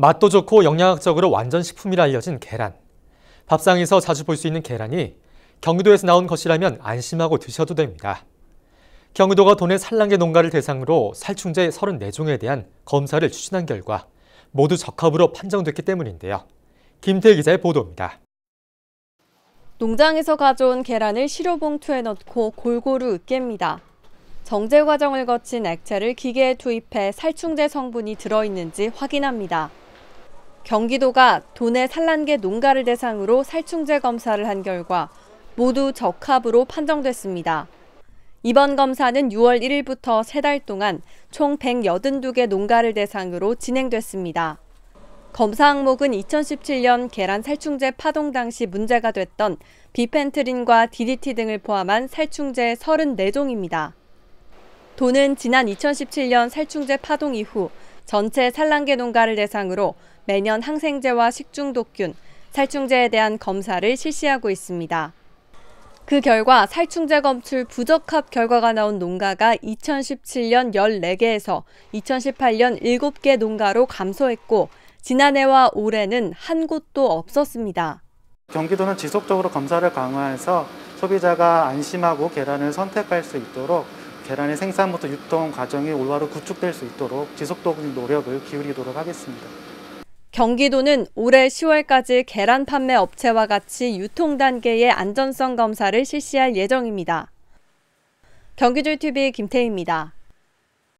맛도 좋고 영양학적으로 완전 식품이라 알려진 계란. 밥상에서 자주 볼 수 있는 계란이 경기도에서 나온 것이라면 안심하고 드셔도 됩니다. 경기도가 도내 산란계 농가를 대상으로 살충제 34종에 대한 검사를 추진한 결과 모두 적합으로 판정됐기 때문인데요. 김태 기자의 보도입니다. 농장에서 가져온 계란을 시료봉투에 넣고 골고루 으깹니다. 정제 과정을 거친 액체를 기계에 투입해 살충제 성분이 들어있는지 확인합니다. 경기도가 도내 산란계 농가를 대상으로 살충제 검사를 한 결과 모두 적합으로 판정됐습니다. 이번 검사는 6월 1일부터 3달 동안 총 182개 농가를 대상으로 진행됐습니다. 검사 항목은 2017년 계란 살충제 파동 당시 문제가 됐던 비펜트린과 DDT 등을 포함한 살충제 34종입니다. 도는 지난 2017년 살충제 파동 이후 전체 산란계 농가를 대상으로 매년 항생제와 식중독균, 살충제에 대한 검사를 실시하고 있습니다. 그 결과 살충제 검출 부적합 결과가 나온 농가가 2017년 14개에서 2018년 7개 농가로 감소했고 지난해와 올해는 한 곳도 없었습니다. 경기도는 지속적으로 검사를 강화해서 소비자가 안심하고 계란을 선택할 수 있도록 계란의 생산부터 유통 과정이 올바로 구축될 수 있도록 지속적인 노력을 기울이도록 하겠습니다. 경기도는 올해 10월까지 계란 판매 업체와 같이 유통 단계의 안전성 검사를 실시할 예정입니다. 경기줄TV 김태희입니다.